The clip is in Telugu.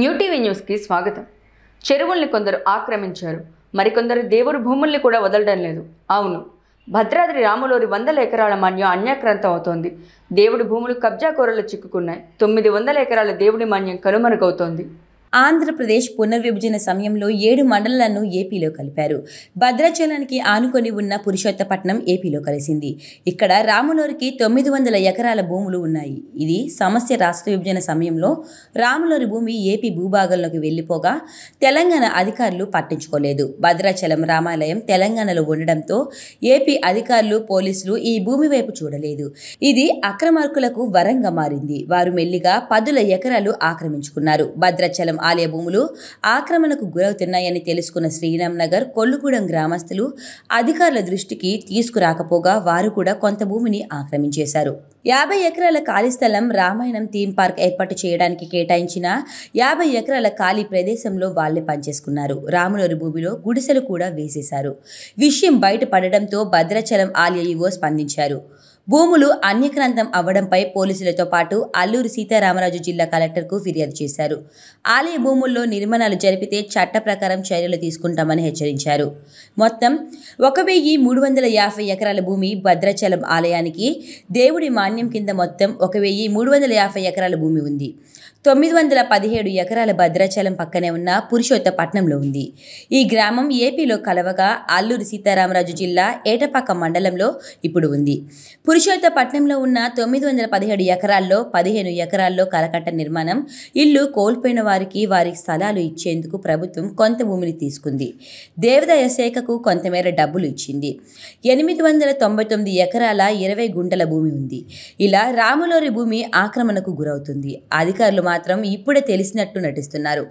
న్యూటీవీ న్యూస్కి స్వాగతం చెరువుల్ని కొందరు ఆక్రమించారు మరికొందరు దేవుడు భూముల్ని కూడా వదలడం లేదు అవును భద్రాద్రి రాములోరి వందల ఎకరాల మాన్యం అన్యాక్రాంతం అవుతోంది దేవుడి భూములు కూరలు చిక్కుకున్నాయి తొమ్మిది వందల ఎకరాల దేవుడి మాన్యం కనుమరుగవుతోంది ఆంధ్రప్రదేశ్ పునర్విభజన సమయంలో ఏడు మండలాలను ఏపీలో కలిపారు భద్రాచలానికి ఆనుకొని ఉన్న పురుషోత్తపట్నం ఏపీలో కలిసింది ఇక్కడ రాములూరికి తొమ్మిది వందల ఎకరాల భూములు ఉన్నాయి ఇది సమస్య రాష్ట్ర విభజన సమయంలో రాములూరి భూమి ఏపీ భూభాగంలోకి వెళ్ళిపోగా తెలంగాణ అధికారులు పట్టించుకోలేదు భద్రాచలం రామాలయం తెలంగాణలో ఉండడంతో ఏపీ అధికారులు పోలీసులు ఈ భూమి వైపు చూడలేదు ఇది అక్రమార్కులకు వరంగా మారింది వారు మెల్లిగా పదుల ఎకరాలు ఆక్రమించుకున్నారు భద్రాచలం ఆలయ భూములు ఆక్రమణకు గురవుతున్నాయని తెలుసుకున్న శ్రీరామ్నగర్ కొల్లుగూడెం గ్రామస్తులు అధికారుల దృష్టికి తీసుకురాకపోగా వారు కూడా కొంత భూమిని ఆక్రమించేశారు యాభై ఎకరాల ఖాళీ స్థలం రామాయణం థీమ్ పార్క్ ఏర్పాటు చేయడానికి కేటాయించిన యాభై ఎకరాల ఖాళీ ప్రదేశంలో వాళ్లే పనిచేసుకున్నారు రాములూరు భూమిలో గుడిసెలు కూడా వేసేశారు విషయం బయటపడడంతో భద్రాచలం ఆలయ ఈవో స్పందించారు భూములు అన్యక్రాంతం అవ్వడంపై పోలీసులతో పాటు అల్లూరు సీతారామరాజు జిల్లా కలెక్టర్కు ఫిర్యాదు చేశారు ఆలయ భూముల్లో నిర్మాణాలు జరిపితే చట్ట ప్రకారం చర్యలు తీసుకుంటామని హెచ్చరించారు మొత్తం ఒక వెయ్యి మూడు వందల యాభై ఎకరాల భూమి భద్రాచలం ఆలయానికి దేవుడి మాన్యం కింద మొత్తం ఒక వెయ్యి మూడు వందల యాభై ఎకరాల భూమి ఉంది తొమ్మిది వందల పదిహేడు ఎకరాల భద్రాచలం పక్కనే ఉన్న పురుషోత్తపట్నంలో ఉంది ఈ గ్రామం ఏపీలో కలవగా అల్లూరు సీతారామరాజు జిల్లా ఏటపాక మండలంలో ఇప్పుడు ఉంది పురుషోత్తపట్నంలో ఉన్న తొమ్మిది వందల పదిహేడు ఎకరాల్లో పదిహేను ఎకరాల్లో కలకట్ట నిర్మాణం ఇల్లు కోల్పోయిన వారికి వారి స్థలాలు ఇచ్చేందుకు ప్రభుత్వం కొంత భూమిని తీసుకుంది దేవదాయ శాఖకు కొంతమేర డబ్బులు ఇచ్చింది ఎనిమిది వందల తొంభై తొమ్మిది ఎకరాల ఇరవై గుంటల భూమి ఉంది ఇలా రాములోరి భూమి ఆక్రమణకు గురవుతుంది అధికారులు మాత్రం ఇప్పుడే తెలిసినట్టు నటిస్తున్నారు